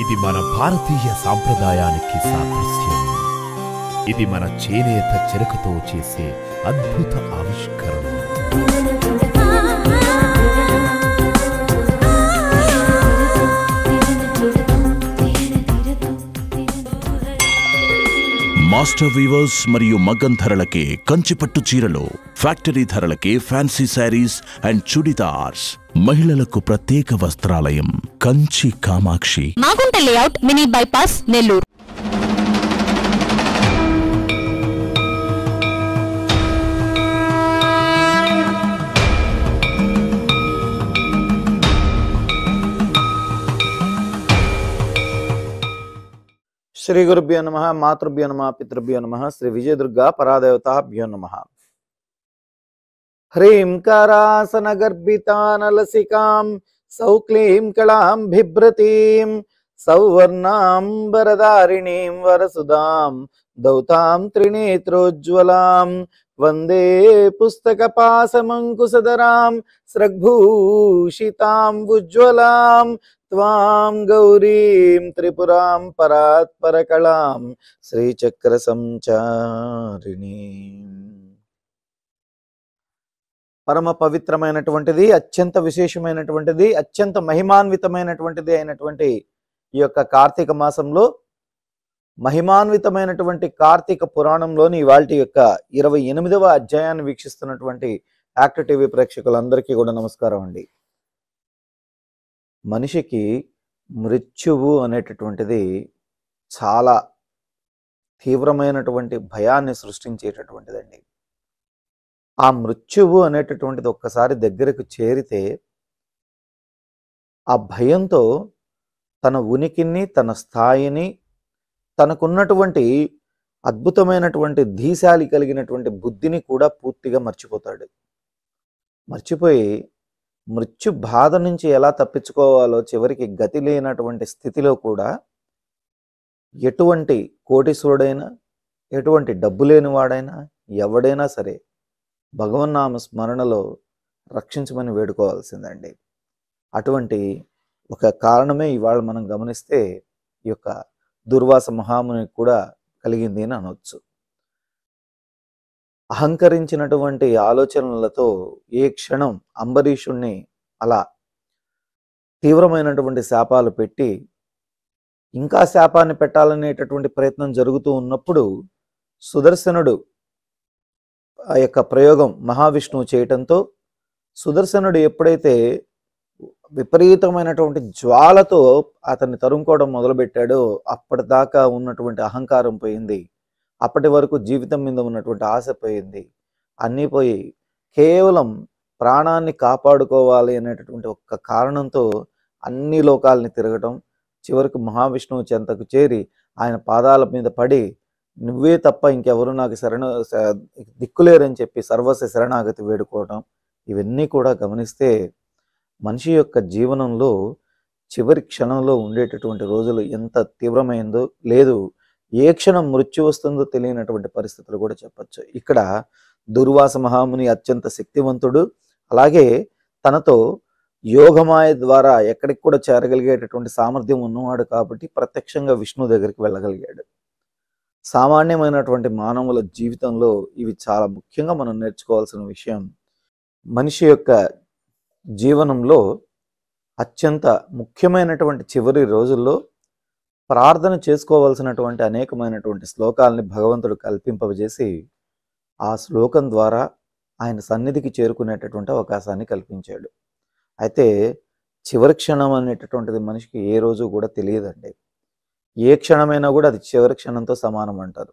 ఇది మన భారతీయ సాంప్రదాయానికి సాదృశ్యం ఇది మన చేనేత చెరకుతో చేసే అద్భుత ఆవిష్కరణ మాస్టర్ వీవర్స్ మరియు మగ్గం ధరలకే కంచిపట్టు చీరలు ఫ్యాక్టరీ ధరలకే ఫ్యాన్సీ శారీస్ అండ్ చుడిదార్స్ మహిళలకు ప్రత్యేక వస్త్రాలయం Kanchi Kamakshi Magunta layout mini bypass Nellore శ్రీ గురుభ్యో నమ మాతృభ్యో నమ పితృభ్యో నమ శ్రీ విజయదుర్గా పరాదేవతాభ్యో నమ ह्रीं करासनगर्भितानलसिकां सौक्लीं कलां बिभ्रतीं सौवर्णां वरदारिणीं वरसुधां दौतां त्रिनेत्रोज्ज्वलां वन्दे पुस्तकपाशमङ्कुशधरां स्रग्भूषिताम्बुज्ज्वलां त्वां गौरीं त्रिपुरां परात्परकलां श्रीचक्रसञ्चारिणीम् పరమ పవిత్రమైనటువంటిది అత్యంత విశేషమైనటువంటిది అత్యంత మహిమాన్వితమైనటువంటిది అయినటువంటి ఈ యొక్క కార్తీక మాసంలో మహిమాన్వితమైనటువంటి కార్తీక పురాణంలోని ఇవాళ యొక్క ఇరవై ఎనిమిదవ అధ్యాయాన్ని వీక్షిస్తున్నటువంటి యాక్ట్ టీవీ ప్రేక్షకులందరికీ కూడా నమస్కారం అండి మనిషికి మృత్యువు అనేటటువంటిది చాలా తీవ్రమైనటువంటి భయాన్ని సృష్టించేటటువంటిదండి ఆ మృత్యువు అనేటటువంటిది ఒక్కసారి దగ్గరకు చేరితే ఆ భయంతో తన ఉనికిని తన స్థాయిని తనకున్నటువంటి అద్భుతమైనటువంటి ధీశాలి కలిగినటువంటి బుద్ధిని కూడా పూర్తిగా మర్చిపోతాడు మర్చిపోయి మృత్యు బాధ నుంచి ఎలా తప్పించుకోవాలో చివరికి గతి లేనటువంటి స్థితిలో కూడా ఎటువంటి కోటీశ్వరుడైనా ఎటువంటి డబ్బు లేనివాడైనా ఎవడైనా సరే భగవన్నామ స్మరణలో రక్షించమని వేడుకోవాల్సిందండి అటువంటి ఒక కారణమే ఇవాళ మనం గమనిస్తే ఈ యొక్క దుర్వాస మహాముని కూడా కలిగింది అని అనొచ్చు అహంకరించినటువంటి ఆలోచనలతో ఏ క్షణం అంబరీషుణ్ణి అలా తీవ్రమైనటువంటి శాపాలు పెట్టి ఇంకా శాపాన్ని పెట్టాలనేటటువంటి ప్రయత్నం జరుగుతూ ఉన్నప్పుడు సుదర్శనుడు ఆ యొక్క ప్రయోగం మహావిష్ణువు చేయటంతో సుదర్శనుడు ఎప్పుడైతే విపరీతమైనటువంటి జ్వాలతో అతన్ని తరుముకోవడం మొదలుపెట్టాడో అప్పటిదాకా ఉన్నటువంటి అహంకారం పోయింది అప్పటి వరకు జీవితం మీద ఉన్నటువంటి ఆశ పోయింది అన్నీ పోయి కేవలం ప్రాణాన్ని కాపాడుకోవాలి అనేటటువంటి ఒక్క కారణంతో అన్ని లోకాలని తిరగటం చివరకు మహావిష్ణువు చెంతకు చేరి ఆయన పాదాల మీద పడి నువ్వే తప్ప ఇంకెవరు నాకు శరణ దిక్కులేరని చెప్పి సర్వస్వ శరణాగతి వేడుకోవడం ఇవన్నీ కూడా గమనిస్తే మనిషి యొక్క జీవనంలో చివరి క్షణంలో ఉండేటటువంటి రోజులు ఎంత తీవ్రమైందో లేదు ఏ క్షణం మృత్యు వస్తుందో తెలియనటువంటి పరిస్థితులు కూడా చెప్పచ్చు ఇక్కడ దుర్వాస మహాముని అత్యంత శక్తివంతుడు అలాగే తనతో యోగమాయ ద్వారా ఎక్కడికి కూడా చేరగలిగేటటువంటి సామర్థ్యం ఉన్నవాడు కాబట్టి ప్రత్యక్షంగా విష్ణు దగ్గరికి వెళ్ళగలిగాడు సామాన్యమైనటువంటి మానవుల జీవితంలో ఇవి చాలా ముఖ్యంగా మనం నేర్చుకోవాల్సిన విషయం మనిషి యొక్క జీవనంలో అత్యంత ముఖ్యమైనటువంటి చివరి రోజుల్లో ప్రార్థన చేసుకోవాల్సినటువంటి అనేకమైనటువంటి శ్లోకాలని భగవంతుడు కల్పింపజేసి ఆ శ్లోకం ద్వారా ఆయన సన్నిధికి చేరుకునేటటువంటి అవకాశాన్ని కల్పించాడు అయితే చివరి క్షణం అనేటటువంటిది మనిషికి ఏ రోజు కూడా తెలియదండి ఏ క్షణమైనా కూడా అది చివరి క్షణంతో సమానం అంటారు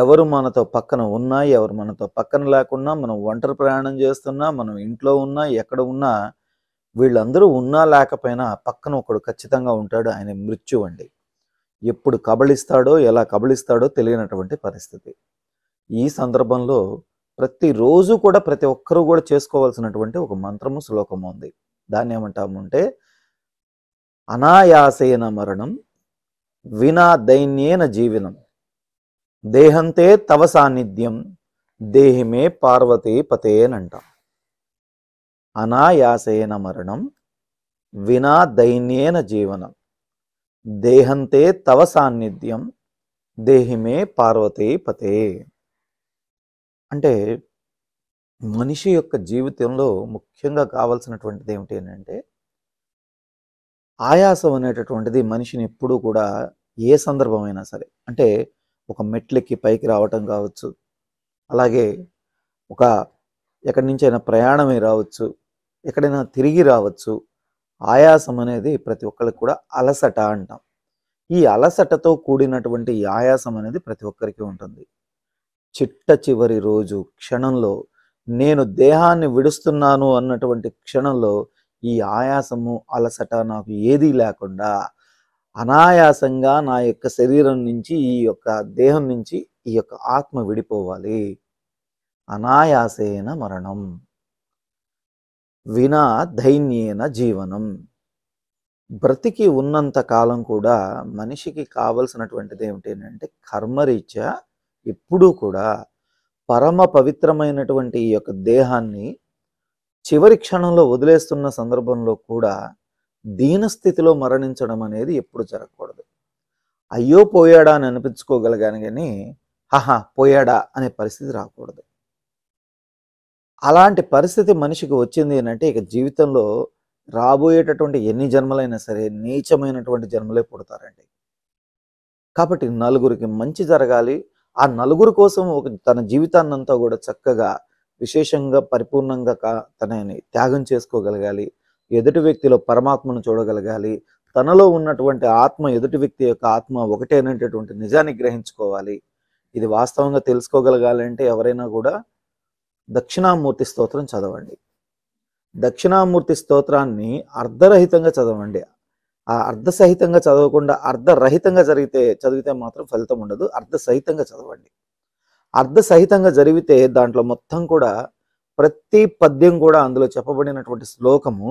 ఎవరు మనతో పక్కన ఉన్నా ఎవరు మనతో పక్కన లేకున్నా మనం ఒంటరి ప్రయాణం చేస్తున్నా మనం ఇంట్లో ఉన్నా ఎక్కడ ఉన్నా వీళ్ళందరూ ఉన్నా లేకపోయినా పక్కన ఒకడు ఖచ్చితంగా ఉంటాడు ఆయన మృత్యు అండి ఎప్పుడు కబళిస్తాడో ఎలా కబళిస్తాడో తెలియనటువంటి పరిస్థితి ఈ సందర్భంలో ప్రతిరోజు కూడా ప్రతి ఒక్కరూ కూడా చేసుకోవాల్సినటువంటి ఒక మంత్రము శ్లోకము ఉంది దాన్ని ఏమంటాము అంటే అనాయాసైన మరణం వినా దైన్యేన జీవనం దేహంతే తవ సాన్నిధ్యం దేహిమే పార్వతీ పతే అనాయాసేన మరణం వినా దైన్యేన జీవనం దేహంతే తవ సాన్నిధ్యం దేహిమే పార్వతీ పతే అంటే మనిషి యొక్క జీవితంలో ముఖ్యంగా కావాల్సినటువంటిది ఏమిటి అంటే ఆయాసం అనేటటువంటిది మనిషిని ఎప్పుడూ కూడా ఏ సందర్భమైనా సరే అంటే ఒక మెట్లెక్కి పైకి రావటం కావచ్చు అలాగే ఒక ఎక్కడి నుంచైనా ప్రయాణమే రావచ్చు ఎక్కడైనా తిరిగి రావచ్చు ఆయాసం అనేది ప్రతి ఒక్కరికి కూడా అలసట అంటాం ఈ అలసటతో కూడినటువంటి ఆయాసం అనేది ప్రతి ఒక్కరికి ఉంటుంది చిట్ట చివరి రోజు క్షణంలో నేను దేహాన్ని విడుస్తున్నాను అన్నటువంటి క్షణంలో ఈ ఆయాసము అలసట నాకు ఏదీ లేకుండా అనాయాసంగా నా యొక్క శరీరం నుంచి ఈ యొక్క దేహం నుంచి ఈ యొక్క ఆత్మ విడిపోవాలి అనాయాసేన మరణం వినా దైన్యేన జీవనం బ్రతికి ఉన్నంత కాలం కూడా మనిషికి కావలసినటువంటిది ఏమిటంటే కర్మరీత్యా ఎప్పుడూ కూడా పరమ పవిత్రమైనటువంటి ఈ యొక్క దేహాన్ని చివరి క్షణంలో వదిలేస్తున్న సందర్భంలో కూడా దీనస్థితిలో మరణించడం అనేది ఎప్పుడు జరగకూడదు అయ్యో పోయాడా అని అనిపించుకోగలిగాను కానీ హహా పోయాడా అనే పరిస్థితి రాకూడదు అలాంటి పరిస్థితి మనిషికి వచ్చింది ఏంటంటే ఇక జీవితంలో రాబోయేటటువంటి ఎన్ని జన్మలైనా సరే నీచమైనటువంటి జన్మలే పుడతారండి కాబట్టి నలుగురికి మంచి జరగాలి ఆ నలుగురు కోసం ఒక తన జీవితాన్నంతా కూడా చక్కగా విశేషంగా పరిపూర్ణంగా కా తనని త్యాగం చేసుకోగలగాలి ఎదుటి వ్యక్తిలో పరమాత్మను చూడగలగాలి తనలో ఉన్నటువంటి ఆత్మ ఎదుటి వ్యక్తి యొక్క ఆత్మ ఒకటేనటువంటి నిజాన్ని గ్రహించుకోవాలి ఇది వాస్తవంగా తెలుసుకోగలగాలంటే ఎవరైనా కూడా దక్షిణామూర్తి స్తోత్రం చదవండి దక్షిణామూర్తి స్తోత్రాన్ని అర్ధరహితంగా చదవండి ఆ అర్ధసహితంగా చదవకుండా అర్ధరహితంగా జరిగితే చదివితే మాత్రం ఫలితం ఉండదు అర్ధసహితంగా చదవండి సహితంగా జరిగితే దాంట్లో మొత్తం కూడా ప్రతి పద్యం కూడా అందులో చెప్పబడినటువంటి శ్లోకము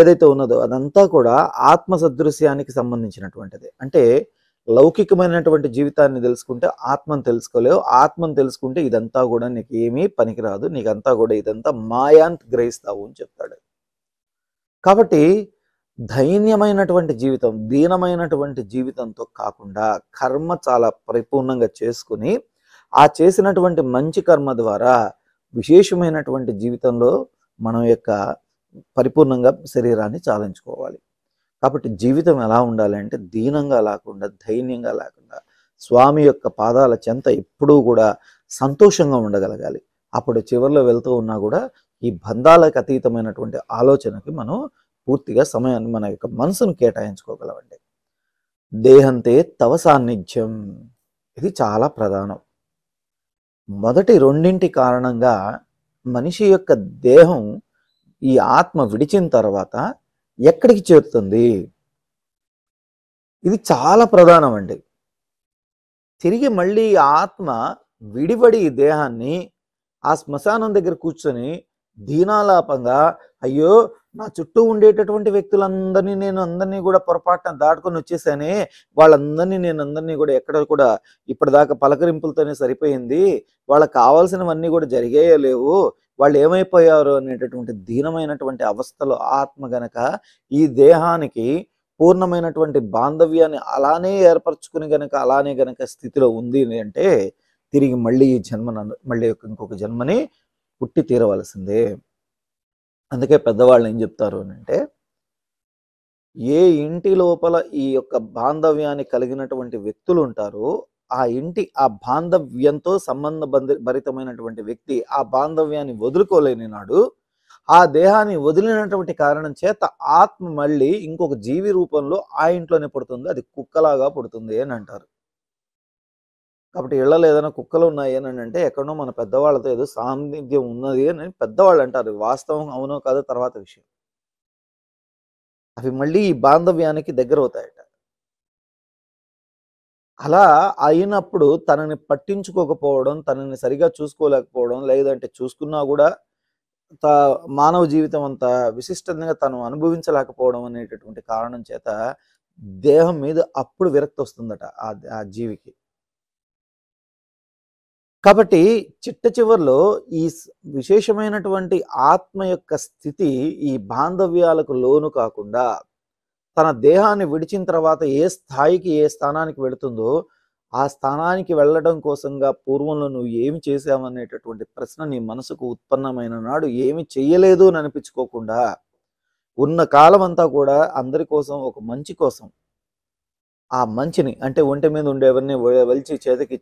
ఏదైతే ఉన్నదో అదంతా కూడా ఆత్మ సదృశ్యానికి సంబంధించినటువంటిది అంటే లౌకికమైనటువంటి జీవితాన్ని తెలుసుకుంటే ఆత్మను తెలుసుకోలేవు ఆత్మను తెలుసుకుంటే ఇదంతా కూడా నీకు ఏమీ పనికిరాదు నీకంతా కూడా ఇదంతా మాయాంత్ గ్రహిస్తావు అని చెప్తాడు కాబట్టి ధైన్యమైనటువంటి జీవితం దీనమైనటువంటి జీవితంతో కాకుండా కర్మ చాలా పరిపూర్ణంగా చేసుకుని ఆ చేసినటువంటి మంచి కర్మ ద్వారా విశేషమైనటువంటి జీవితంలో మనం యొక్క పరిపూర్ణంగా శరీరాన్ని చాలించుకోవాలి కాబట్టి జీవితం ఎలా ఉండాలంటే దీనంగా లేకుండా ధైర్యంగా లేకుండా స్వామి యొక్క పాదాల చెంత ఎప్పుడూ కూడా సంతోషంగా ఉండగలగాలి అప్పుడు చివరిలో వెళ్తూ ఉన్నా కూడా ఈ బంధాలకు అతీతమైనటువంటి ఆలోచనకి మనం పూర్తిగా సమయాన్ని మన యొక్క మనసును కేటాయించుకోగలవండి దేహంతే తవ సాన్నిధ్యం ఇది చాలా ప్రధానం మొదటి రెండింటి కారణంగా మనిషి యొక్క దేహం ఈ ఆత్మ విడిచిన తర్వాత ఎక్కడికి చేరుతుంది ఇది చాలా ప్రధానం అండి తిరిగి మళ్ళీ ఆత్మ విడిపడి ఈ దేహాన్ని ఆ శ్మశానం దగ్గర కూర్చొని దీనాలాపంగా అయ్యో నా చుట్టూ ఉండేటటువంటి వ్యక్తులందరినీ నేను అందరినీ కూడా పొరపాటున దాటుకొని వచ్చేసానే వాళ్ళందరినీ నేను అందరినీ కూడా ఎక్కడ కూడా ఇప్పటిదాకా పలకరింపులతోనే సరిపోయింది వాళ్ళకి కావాల్సినవన్నీ కూడా జరిగాయో లేవు వాళ్ళు ఏమైపోయారు అనేటటువంటి దీనమైనటువంటి అవస్థలో ఆత్మ గనక ఈ దేహానికి పూర్ణమైనటువంటి బాంధవ్యాన్ని అలానే ఏర్పరచుకుని గనక అలానే గనక స్థితిలో ఉంది అంటే తిరిగి మళ్ళీ ఈ జన్మ మళ్ళీ ఇంకొక జన్మని పుట్టి తీరవలసిందే అందుకే పెద్దవాళ్ళు ఏం చెప్తారు అని అంటే ఏ ఇంటి లోపల ఈ యొక్క బాంధవ్యాన్ని కలిగినటువంటి వ్యక్తులు ఉంటారు ఆ ఇంటి ఆ బాంధవ్యంతో సంబంధ భరితమైనటువంటి వ్యక్తి ఆ బాంధవ్యాన్ని వదులుకోలేని నాడు ఆ దేహాన్ని వదిలినటువంటి కారణం చేత ఆత్మ మళ్ళీ ఇంకొక జీవి రూపంలో ఆ ఇంట్లోనే పుడుతుంది అది కుక్కలాగా పుడుతుంది అని అంటారు కాబట్టి ఇళ్ళలో ఏదైనా కుక్కలు ఉన్నాయి అని అంటే ఎక్కడో మన పెద్దవాళ్ళతో ఏదో సాన్నిధ్యం ఉన్నది అని పెద్దవాళ్ళు అంటారు వాస్తవం అవునో కాదో తర్వాత విషయం అవి మళ్ళీ ఈ బాంధవ్యానికి దగ్గర అవుతాయట అలా అయినప్పుడు తనని పట్టించుకోకపోవడం తనని సరిగా చూసుకోలేకపోవడం లేదంటే చూసుకున్నా కూడా త మానవ జీవితం అంతా విశిష్టంగా తను అనుభవించలేకపోవడం అనేటటువంటి కారణం చేత దేహం మీద అప్పుడు విరక్తి వస్తుందట ఆ జీవికి కాబట్టి చిట్ట చివరిలో ఈ విశేషమైనటువంటి ఆత్మ యొక్క స్థితి ఈ బాంధవ్యాలకు లోను కాకుండా తన దేహాన్ని విడిచిన తర్వాత ఏ స్థాయికి ఏ స్థానానికి వెళుతుందో ఆ స్థానానికి వెళ్ళడం కోసంగా పూర్వంలో నువ్వు ఏమి చేసావనేటటువంటి ప్రశ్న నీ మనసుకు ఉత్పన్నమైన నాడు ఏమి చేయలేదు అని అనిపించుకోకుండా ఉన్న కాలం అంతా కూడా అందరి కోసం ఒక మంచి కోసం ఆ మంచిని అంటే ఒంటి మీద ఉండేవన్నీ వలిచి చేతికి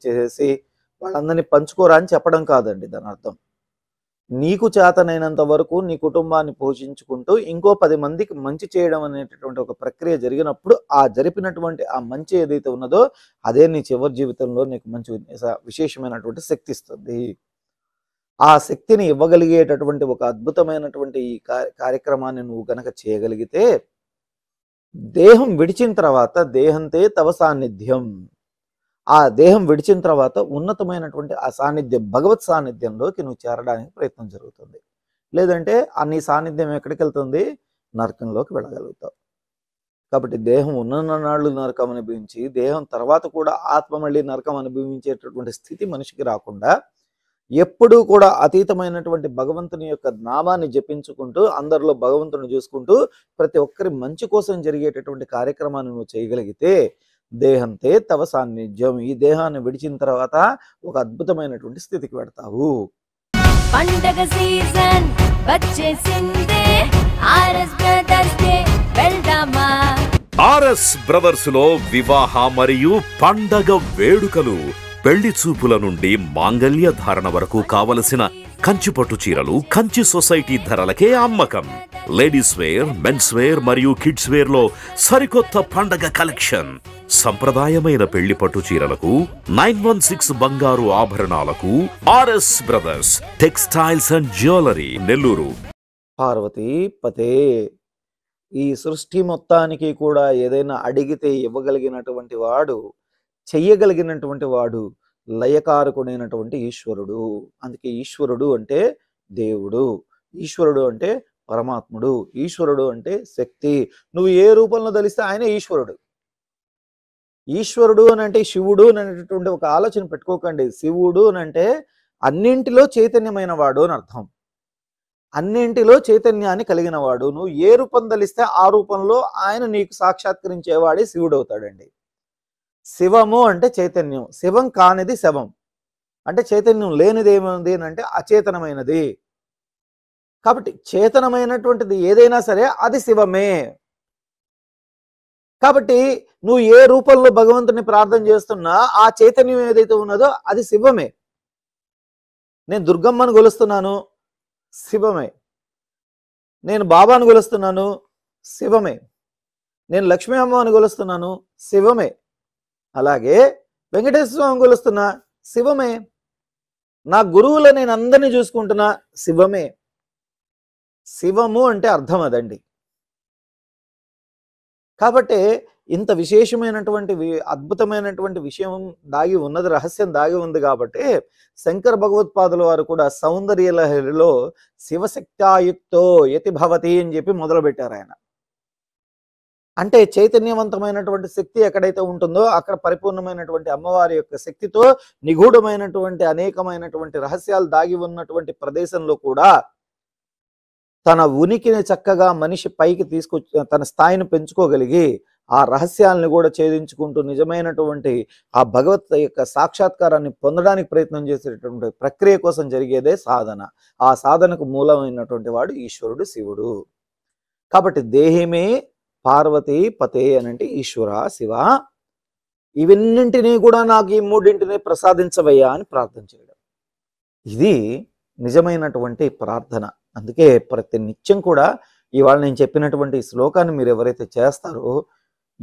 వాళ్ళందరినీ పంచుకోరా అని చెప్పడం కాదండి దాని అర్థం నీకు చేతనైనంత వరకు నీ కుటుంబాన్ని పోషించుకుంటూ ఇంకో పది మందికి మంచి చేయడం అనేటటువంటి ఒక ప్రక్రియ జరిగినప్పుడు ఆ జరిపినటువంటి ఆ మంచి ఏదైతే ఉన్నదో అదే నీ చివరి జీవితంలో నీకు మంచి విశేషమైనటువంటి శక్తి ఇస్తుంది ఆ శక్తిని ఇవ్వగలిగేటటువంటి ఒక అద్భుతమైనటువంటి ఈ కార్యక్రమాన్ని నువ్వు గనక చేయగలిగితే దేహం విడిచిన తర్వాత దేహంతే తవ సాన్నిధ్యం ఆ దేహం విడిచిన తర్వాత ఉన్నతమైనటువంటి ఆ సాన్నిధ్యం భగవత్ సాన్నిధ్యంలోకి నువ్వు చేరడానికి ప్రయత్నం జరుగుతుంది లేదంటే ఆ నీ సాన్నిధ్యం ఎక్కడికి వెళ్తుంది నరకంలోకి వెళ్ళగలుగుతావు కాబట్టి దేహం ఉన్ననాళ్ళు నరకం అనుభవించి దేహం తర్వాత కూడా ఆత్మ మళ్ళీ నరకం అనుభవించేటటువంటి స్థితి మనిషికి రాకుండా ఎప్పుడూ కూడా అతీతమైనటువంటి భగవంతుని యొక్క నామాన్ని జపించుకుంటూ అందరిలో భగవంతుని చూసుకుంటూ ప్రతి ఒక్కరి మంచి కోసం జరిగేటటువంటి కార్యక్రమాన్ని నువ్వు చేయగలిగితే దేహంతే తవ సాన్నిధ్యం ఈ దేహాన్ని విడిచిన తర్వాత ఒక అద్భుతమైనటువంటి స్థితికి పెడతావు పండగ సీజన్ ఆర్ఎస్ బ్రదర్స్ లో వివాహ మరియు పండగ వేడుకలు పెళ్లి చూపుల నుండి మాంగళ్య ధారణ వరకు కావలసిన కంచి పట్టు చీరలు కంచి సొసైటీ ధరలకే అమ్మకం లేడీస్ వేర్ మెన్స్ వేర్ మరియు కిడ్స్ వేర్ లో సరికొత్త పండగ కలెక్షన్ సంప్రదాయమైన పెళ్లి పట్టు చీరలకు నైన్ వన్ సిక్స్ బంగారు ఆభరణాలకు RS brothers textiles and jewellery Nellore Parvati పతే ఈ సృష్టి మొత్తానికి కూడా ఏదైనా అడిగితే ఇవ్వగలిగినటువంటి వాడు చెయ్యగలిగినటువంటి వాడు లయకారకుడైనటువంటి ఈశ్వరుడు అందుకే ఈశ్వరుడు అంటే దేవుడు ఈశ్వరుడు అంటే పరమాత్ముడు ఈశ్వరుడు అంటే శక్తి నువ్వు ఏ రూపంలో తెలిస్తే ఆయన ఈశ్వరుడు ఈశ్వరుడు అని అంటే శివుడు అనేటటువంటి ఒక ఆలోచన పెట్టుకోకండి శివుడు అని అంటే అన్నింటిలో చైతన్యమైన వాడు అని అర్థం అన్నింటిలో చైతన్యాన్ని కలిగిన వాడు నువ్వు ఏ రూపం ధలిస్తే ఆ రూపంలో ఆయన నీకు సాక్షాత్కరించేవాడే శివుడు అవుతాడండి శివము అంటే చైతన్యం శివం కానిది శవం అంటే చైతన్యం లేనిది ఏమైంది అంటే అచేతనమైనది కాబట్టి చేతనమైనటువంటిది ఏదైనా సరే అది శివమే కాబట్టి నువ్వు ఏ రూపంలో భగవంతుని ప్రార్థన చేస్తున్నా ఆ చైతన్యం ఏదైతే ఉన్నదో అది శివమే నేను దుర్గమ్మను గొలుస్తున్నాను శివమే నేను బాబాను గొలుస్తున్నాను శివమే నేను లక్ష్మీ అమ్మని గొలుస్తున్నాను శివమే అలాగే వెంకటేశ్వర స్వామి కొలుస్తున్న శివమే నా గురువుల నేను అందరినీ చూసుకుంటున్న శివమే శివము అంటే అర్థం అదండి కాబట్టి ఇంత విశేషమైనటువంటి అద్భుతమైనటువంటి విషయం దాగి ఉన్నది రహస్యం దాగి ఉంది కాబట్టి శంకర భగవత్పాదుల వారు కూడా సౌందర్య లహరిలో శివశక్తాయుక్తో యతి భవతి అని చెప్పి మొదలుపెట్టారు ఆయన అంటే చైతన్యవంతమైనటువంటి శక్తి ఎక్కడైతే ఉంటుందో అక్కడ పరిపూర్ణమైనటువంటి అమ్మవారి యొక్క శక్తితో నిగూఢమైనటువంటి అనేకమైనటువంటి రహస్యాలు దాగి ఉన్నటువంటి ప్రదేశంలో కూడా తన ఉనికిని చక్కగా మనిషి పైకి తీసుకొచ్చి తన స్థాయిని పెంచుకోగలిగి ఆ రహస్యాలను కూడా ఛేదించుకుంటూ నిజమైనటువంటి ఆ భగవత్ యొక్క సాక్షాత్కారాన్ని పొందడానికి ప్రయత్నం చేసేటటువంటి ప్రక్రియ కోసం జరిగేదే సాధన ఆ సాధనకు మూలమైనటువంటి వాడు ఈశ్వరుడు శివుడు కాబట్టి దేహమే పార్వతి పతే అనంటే ఈశ్వర శివ ఇవన్నింటినీ కూడా నాకు ఈ మూడింటిని ప్రసాదించవయ్యా అని ప్రార్థన చేయడం ఇది నిజమైనటువంటి ప్రార్థన అందుకే ప్రతి నిత్యం కూడా ఇవాళ నేను చెప్పినటువంటి శ్లోకాన్ని మీరు ఎవరైతే చేస్తారో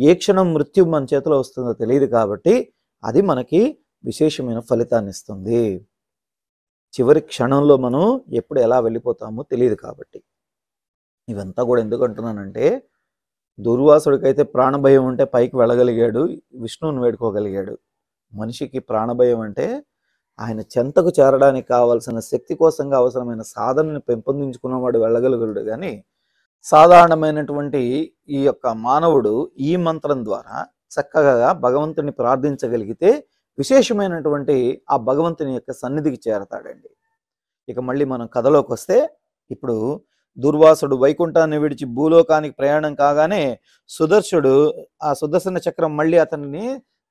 ఏ క్షణం మృత్యు మన చేతిలో వస్తుందో తెలియదు కాబట్టి అది మనకి విశేషమైన ఫలితాన్ని ఇస్తుంది చివరి క్షణంలో మనం ఎప్పుడు ఎలా వెళ్ళిపోతామో తెలియదు కాబట్టి ఇవంతా కూడా ఎందుకు అంటున్నానంటే దుర్వాసుడికైతే ప్రాణభయం ఉంటే పైకి వెళ్ళగలిగాడు విష్ణువుని వేడుకోగలిగాడు మనిషికి ప్రాణభయం అంటే ఆయన చెంతకు చేరడానికి కావాల్సిన శక్తి కోసంగా అవసరమైన సాధనని పెంపొందించుకున్నవాడు వెళ్ళగలుగుడు కానీ సాధారణమైనటువంటి ఈ యొక్క మానవుడు ఈ మంత్రం ద్వారా చక్కగా భగవంతుని ప్రార్థించగలిగితే విశేషమైనటువంటి ఆ భగవంతుని యొక్క సన్నిధికి చేరతాడండి ఇక మళ్ళీ మనం కథలోకి వస్తే ఇప్పుడు దుర్వాసుడు వైకుంఠాన్ని విడిచి భూలోకానికి ప్రయాణం కాగానే సుదర్శుడు ఆ సుదర్శన చక్రం మళ్ళీ అతనిని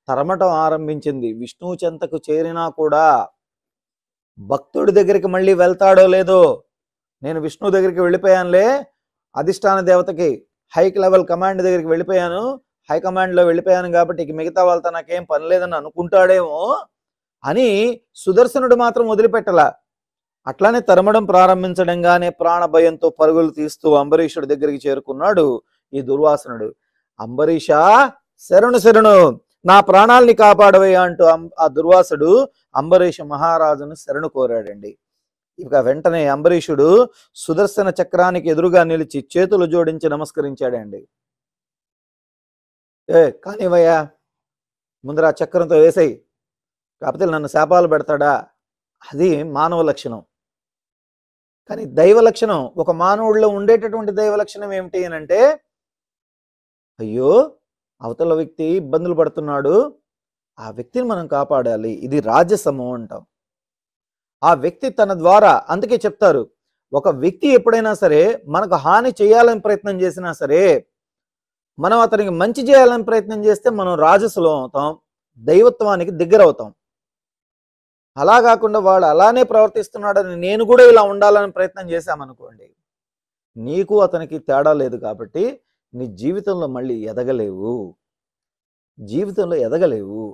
తరమటం ఆరంభించింది విష్ణువు చెంతకు చేరినా కూడా భక్తుడి దగ్గరికి మళ్ళీ వెళ్తాడో లేదో నేను విష్ణు దగ్గరికి వెళ్ళిపోయానులే అధిష్టాన దేవతకి హై లెవెల్ కమాండ్ దగ్గరికి వెళ్ళిపోయాను హై కమాండ్లో వెళ్ళిపోయాను కాబట్టి ఇక మిగతా వాళ్ళతో నాకేం పని లేదని అనుకుంటాడేమో అని సుదర్శనుడు మాత్రం వదిలిపెట్టలా అట్లానే తరమడం ప్రారంభించడంగానే ప్రాణ భయంతో పరుగులు తీస్తూ అంబరీషుడి దగ్గరికి చేరుకున్నాడు ఈ దుర్వాసనుడు అంబరీష శరణు శరణు నా ప్రాణాల్ని కాపాడవయ్యా అంటూ ఆ దుర్వాసుడు అంబరీష మహారాజును శరణు కోరాడండి ఇక వెంటనే అంబరీషుడు సుదర్శన చక్రానికి ఎదురుగా నిలిచి చేతులు జోడించి నమస్కరించాడండి ఏ కానివయ్యా ముందర ఆ చక్రంతో వేసేయి కాకపోతే నన్ను శాపాలు పెడతాడా అది మానవ లక్షణం కానీ దైవ లక్షణం ఒక మానవుడిలో ఉండేటటువంటి దైవ లక్షణం ఏమిటి అని అంటే అయ్యో అవతల వ్యక్తి ఇబ్బందులు పడుతున్నాడు ఆ వ్యక్తిని మనం కాపాడాలి ఇది రాజసము అంటాం ఆ వ్యక్తి తన ద్వారా అందుకే చెప్తారు ఒక వ్యక్తి ఎప్పుడైనా సరే మనకు హాని చేయాలని ప్రయత్నం చేసినా సరే మనం అతనికి మంచి చేయాలని ప్రయత్నం చేస్తే మనం రాజసులం అవుతాం దైవత్వానికి దగ్గర అవుతాం అలా కాకుండా వాడు అలానే ప్రవర్తిస్తున్నాడని నేను కూడా ఇలా ఉండాలని ప్రయత్నం చేశామనుకోండి నీకు అతనికి తేడా లేదు కాబట్టి నీ జీవితంలో మళ్ళీ ఎదగలేవు జీవితంలో ఎదగలేవు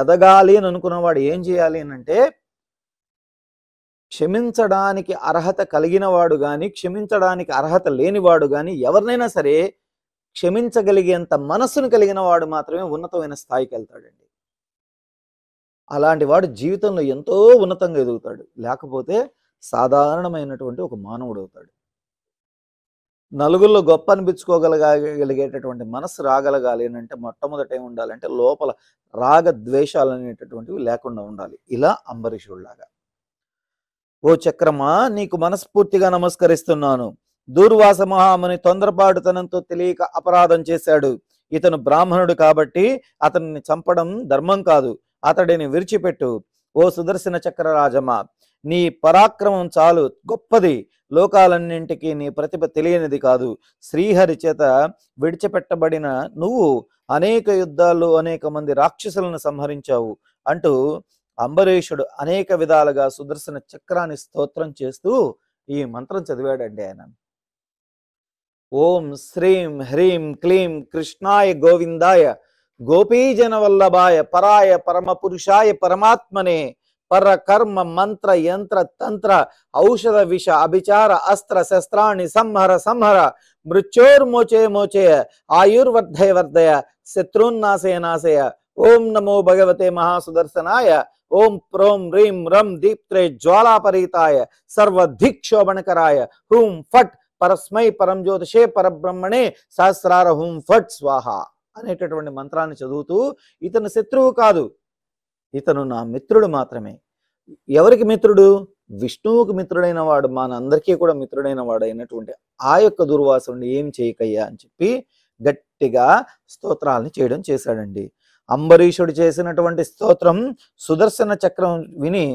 ఎదగాలి అని అనుకున్నవాడు ఏం చేయాలి అంటే క్షమించడానికి అర్హత కలిగిన వాడు కానీ క్షమించడానికి అర్హత లేనివాడు కానీ ఎవరినైనా సరే క్షమించగలిగేంత మనస్సును కలిగిన వాడు మాత్రమే ఉన్నతమైన స్థాయికి వెళ్తాడండి అలాంటి వాడు జీవితంలో ఎంతో ఉన్నతంగా ఎదుగుతాడు లేకపోతే సాధారణమైనటువంటి ఒక మానవుడు అవుతాడు నలుగురిలో గొప్ప అనిపించుకోగలగలిగేటటువంటి మనసు రాగలగాలి అంటే మొట్టమొదట ఏమి ఉండాలంటే లోపల రాగ ద్వేషాలు అనేటటువంటివి లేకుండా ఉండాలి ఇలా అంబరీషుడిలాగా ఓ చక్రమా నీకు మనస్ఫూర్తిగా నమస్కరిస్తున్నాను దూర్వాస మహాముని తొందరపాటుతనంతో తెలియక అపరాధం చేశాడు ఇతను బ్రాహ్మణుడు కాబట్టి అతన్ని చంపడం ధర్మం కాదు అతడిని విరిచిపెట్టు ఓ సుదర్శన చక్రరాజమ్మ నీ పరాక్రమం చాలు గొప్పది లోకాలన్నింటికి నీ ప్రతిభ తెలియనిది కాదు శ్రీహరి చేత విడిచిపెట్టబడిన నువ్వు అనేక యుద్ధాల్లో అనేక మంది రాక్షసులను సంహరించావు అంటూ అంబరీషుడు అనేక విధాలుగా సుదర్శన చక్రాన్ని స్తోత్రం చేస్తూ ఈ మంత్రం చదివాడండి ఆయన ఓం శ్రీం హ్రీం క్లీం కృష్ణాయ గోవిందాయ गोपीजन वल्लभाय पराय परम पुरुषाय परमात्मने पर कर्म मंत्र यंत्र तंत्र औषध विष अभिचार अस्त्र शस्त्राणि संहर संहर मृत्योर्मोचे मोचे आयुर्वर्धय वर्धय शत्रुन्नाशय नाशय ओम नमो भगवते महासुदर्शनाय ओम प्रोम रीम रम दीप्त्रे ज्वालापरीताय सर्वधिक्षोभणकराय हूं फट परस्मै परम ज्योतिषे परब्रह्मणे सहस्रार हूं फट स्वाहा అనేటటువంటి మంత్రాన్ని చదువుతూ ఇతను శత్రువు కాదు ఇతను నా మిత్రుడు మాత్రమే ఎవరికి మిత్రుడు విష్ణువుకు మిత్రుడైన వాడు మనందరికీ కూడా మిత్రుడైన వాడు అయినటువంటి ఆ యొక్క దుర్వాసుని ఏం చేయకయ్యా అని చెప్పి గట్టిగా స్తోత్రాలని చేయడం చేశాడండి అంబరీషుడు చేసినటువంటి స్తోత్రం సుదర్శన చక్రం విని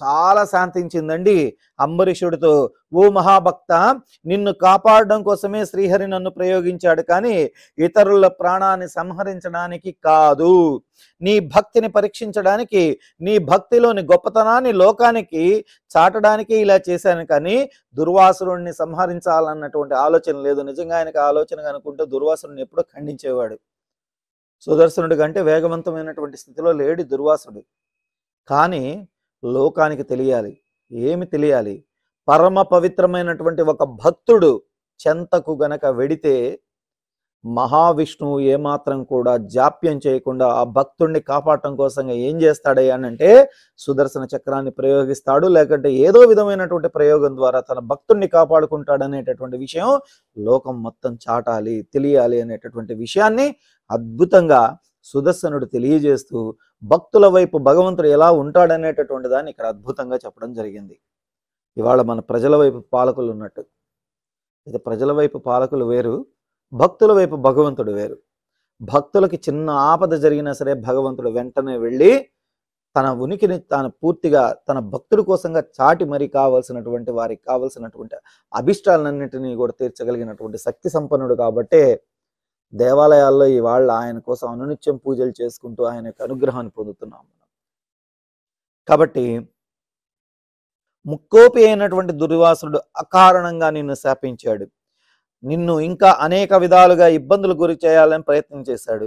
చాలా శాంతించిందండి అంబరీషుడితో ఓ మహాభక్త నిన్ను కాపాడడం కోసమే శ్రీహరి నన్ను ప్రయోగించాడు కానీ ఇతరుల ప్రాణాన్ని సంహరించడానికి కాదు నీ భక్తిని పరీక్షించడానికి నీ భక్తిలోని గొప్పతనాన్ని లోకానికి చాటడానికి ఇలా చేశాను కానీ దుర్వాసురుణ్ణి సంహరించాలన్నటువంటి ఆలోచన లేదు నిజంగా ఆయనకు ఆలోచన అనుకుంటే దుర్వాసురుణ్ణి ఎప్పుడో ఖండించేవాడు సుదర్శనుడి కంటే వేగవంతమైనటువంటి స్థితిలో లేడు దుర్వాసుడు కానీ లోకానికి తెలియాలి ఏమి తెలియాలి పరమ పవిత్రమైనటువంటి ఒక భక్తుడు చెంతకు గనక వెడితే మహావిష్ణువు ఏమాత్రం కూడా జాప్యం చేయకుండా ఆ భక్తుడిని కాపాడటం కోసంగా ఏం చేస్తాడే అంటే సుదర్శన చక్రాన్ని ప్రయోగిస్తాడు లేకంటే ఏదో విధమైనటువంటి ప్రయోగం ద్వారా తన భక్తుడిని కాపాడుకుంటాడు అనేటటువంటి విషయం లోకం మొత్తం చాటాలి తెలియాలి అనేటటువంటి విషయాన్ని అద్భుతంగా సుదర్శనుడు తెలియజేస్తూ భక్తుల వైపు భగవంతుడు ఎలా ఉంటాడనేటటువంటి దాన్ని ఇక్కడ అద్భుతంగా చెప్పడం జరిగింది ఇవాళ మన ప్రజల వైపు పాలకులు ఉన్నట్టు ఇది ప్రజల వైపు పాలకులు వేరు భక్తుల వైపు భగవంతుడు వేరు భక్తులకి చిన్న ఆపద జరిగినా సరే భగవంతుడు వెంటనే వెళ్ళి తన ఉనికిని తాను పూర్తిగా తన భక్తుడి కోసంగా చాటి మరి కావలసినటువంటి వారికి కావలసినటువంటి అభిష్టాలన్నింటినీ కూడా తీర్చగలిగినటువంటి శక్తి సంపన్నుడు కాబట్టే దేవాలయాల్లో ఈ వాళ్ళ ఆయన కోసం అనునిత్యం పూజలు చేసుకుంటూ ఆయన యొక్క అనుగ్రహాన్ని పొందుతున్నాం కాబట్టి ముక్కోపి అయినటువంటి దుర్వాసుడు అకారణంగా నిన్ను శాపించాడు నిన్ను ఇంకా అనేక విధాలుగా ఇబ్బందులు గురి చేయాలని ప్రయత్నం చేశాడు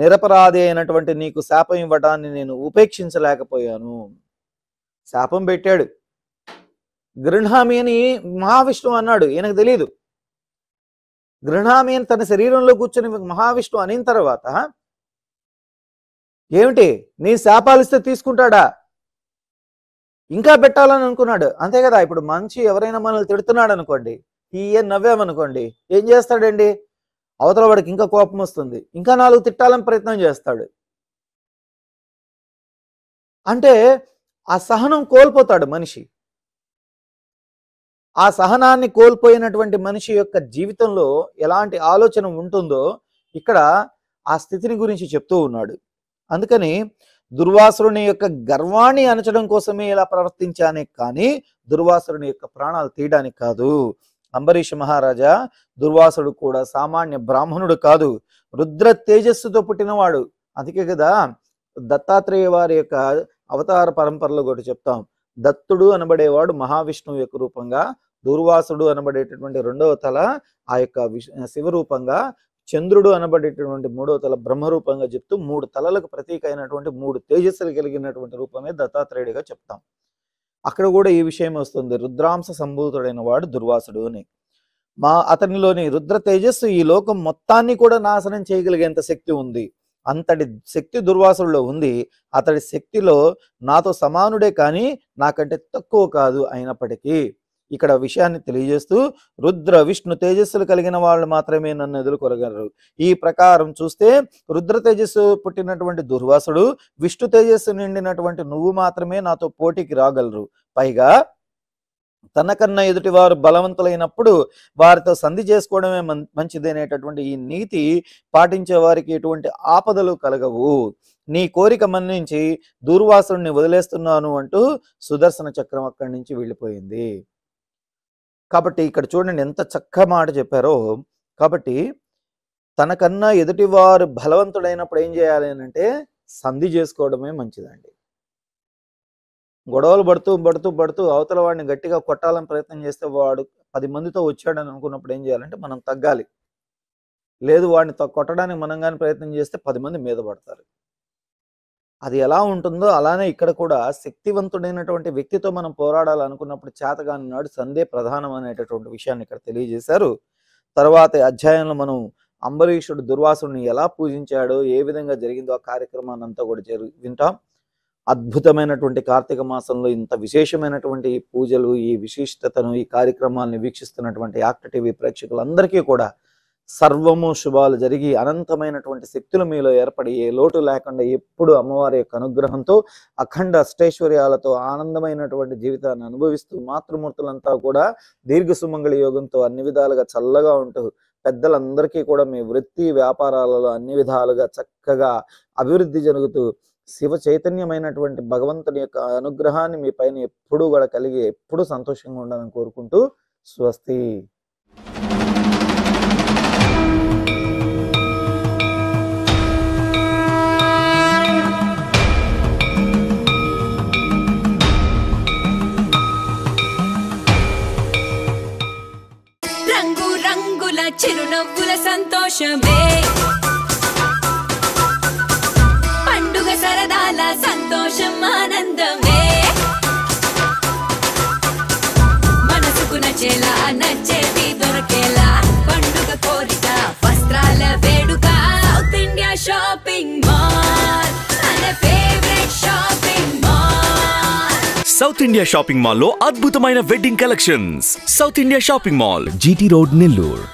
నిరపరాధి అయినటువంటి నీకు శాపం ఇవ్వటాన్ని నేను ఉపేక్షించలేకపోయాను శాపం పెట్టాడు గృహామి అని మహావిష్ణువు అన్నాడు ఈయనకు తెలియదు అని తన శరీరంలో కూర్చుని మహావిష్ణువు అనిన తర్వాత ఏమిటి నీ శాపాలిస్తే తీసుకుంటాడా ఇంకా పెట్టాలని అనుకున్నాడు అంతే కదా ఇప్పుడు మంచి ఎవరైనా మనల్ని తిడుతున్నాడు అనుకోండి ఈయన నవ్వామనుకోండి ఏం చేస్తాడండి అవతల వాడికి ఇంకా కోపం వస్తుంది ఇంకా నాలుగు తిట్టాలని ప్రయత్నం చేస్తాడు అంటే ఆ సహనం కోల్పోతాడు మనిషి ఆ సహనాన్ని కోల్పోయినటువంటి మనిషి యొక్క జీవితంలో ఎలాంటి ఆలోచన ఉంటుందో ఇక్కడ ఆ స్థితిని గురించి చెప్తూ ఉన్నాడు అందుకని దుర్వాసురుని యొక్క గర్వాన్ని అణచడం కోసమే ఇలా ప్రవర్తించానే కానీ దుర్వాసురుని యొక్క ప్రాణాలు తీయడానికి కాదు అంబరీష్ మహారాజా దుర్వాసుడు కూడా సామాన్య బ్రాహ్మణుడు కాదు రుద్ర తేజస్సుతో పుట్టినవాడు అందుకే కదా దత్తాత్రేయ వారి యొక్క అవతార పరంపరలో కూడా చెప్తాం దత్తుడు అనబడేవాడు మహావిష్ణువు యొక్క రూపంగా దూర్వాసుడు అనబడేటటువంటి రెండవ తల ఆ యొక్క శివరూపంగా చంద్రుడు అనబడేటటువంటి మూడవ తల బ్రహ్మరూపంగా చెప్తూ మూడు తలలకు ప్రతీక అయినటువంటి మూడు తేజస్సులు కలిగినటువంటి రూపమే దత్తాత్రేయుడిగా చెప్తాం అక్కడ కూడా ఈ విషయం వస్తుంది రుద్రాంశ సంభూతుడైన వాడు దుర్వాసుడు అని మా అతనిలోని రుద్ర తేజస్సు ఈ లోకం మొత్తాన్ని కూడా నాశనం చేయగలిగేంత శక్తి ఉంది అంతటి శక్తి దుర్వాసుడిలో ఉంది అతడి శక్తిలో నాతో సమానుడే కానీ నాకంటే తక్కువ కాదు అయినప్పటికీ ఇక్కడ విషయాన్ని తెలియజేస్తూ రుద్ర విష్ణు తేజస్సులు కలిగిన వాళ్ళు మాత్రమే నన్ను ఎదుర్కొరగలరు ఈ ప్రకారం చూస్తే రుద్ర తేజస్సు పుట్టినటువంటి దుర్వాసుడు విష్ణు తేజస్సు నిండినటువంటి నువ్వు మాత్రమే నాతో పోటీకి రాగలరు పైగా తనకన్నా ఎదుటివారు బలవంతులైనప్పుడు వారితో సంధి చేసుకోవడమే మంచిది అనేటటువంటి ఈ నీతి పాటించే వారికి ఎటువంటి ఆపదలు కలగవు నీ కోరిక మన్నించి దూర్వాసుని వదిలేస్తున్నాను అంటూ సుదర్శన చక్రం అక్కడి నుంచి వెళ్ళిపోయింది కాబట్టి ఇక్కడ చూడండి ఎంత చక్క మాట చెప్పారో కాబట్టి తనకన్నా ఎదుటివారు బలవంతుడైనప్పుడు ఏం చేయాలి అంటే సంధి చేసుకోవడమే మంచిదండి గొడవలు పడుతూ పడుతూ పడుతూ అవతల వాడిని గట్టిగా కొట్టాలని ప్రయత్నం చేస్తే వాడు పది మందితో వచ్చాడని అనుకున్నప్పుడు ఏం చేయాలంటే మనం తగ్గాలి లేదు వాడిని కొట్టడానికి మనం కానీ ప్రయత్నం చేస్తే పది మంది మీద పడతారు అది ఎలా ఉంటుందో అలానే ఇక్కడ కూడా శక్తివంతుడైనటువంటి వ్యక్తితో మనం పోరాడాలనుకున్నప్పుడు చేతగాని నాడు సందే ప్రధానం అనేటటువంటి విషయాన్ని ఇక్కడ తెలియజేశారు తర్వాత అధ్యాయంలో మనం అంబరీషుడు దుర్వాసుని ఎలా పూజించాడో ఏ విధంగా జరిగిందో ఆ కార్యక్రమాన్ని అంతా కూడా జరు వింటాం అద్భుతమైనటువంటి కార్తీక మాసంలో ఇంత విశేషమైనటువంటి పూజలు ఈ విశిష్టతను ఈ కార్యక్రమాలను వీక్షిస్తున్నటువంటి యాక్ట టీవీ ప్రేక్షకులందరికీ కూడా సర్వము శుభాలు జరిగి అనంతమైనటువంటి శక్తులు మీలో ఏర్పడి ఏ లోటు లేకుండా ఎప్పుడు అమ్మవారి యొక్క అనుగ్రహంతో అఖండ అష్టైశ్వర్యాలతో ఆనందమైనటువంటి జీవితాన్ని అనుభవిస్తూ మాతృమూర్తులంతా కూడా దీర్ఘ సుమంగళి యోగంతో అన్ని విధాలుగా చల్లగా ఉంటూ పెద్దలందరికీ కూడా మీ వృత్తి వ్యాపారాలలో అన్ని విధాలుగా చక్కగా అభివృద్ధి జరుగుతూ శివ చైతన్యమైనటువంటి భగవంతుని యొక్క అనుగ్రహాన్ని మీ పైన ఎప్పుడూ కూడా కలిగి ఎప్పుడూ సంతోషంగా ఉండాలని కోరుకుంటూ స్వస్తి ఇండియా షాపింగ్ మాల్లో అద్భుతమైన wedding collections South India shopping mall GT road Nellore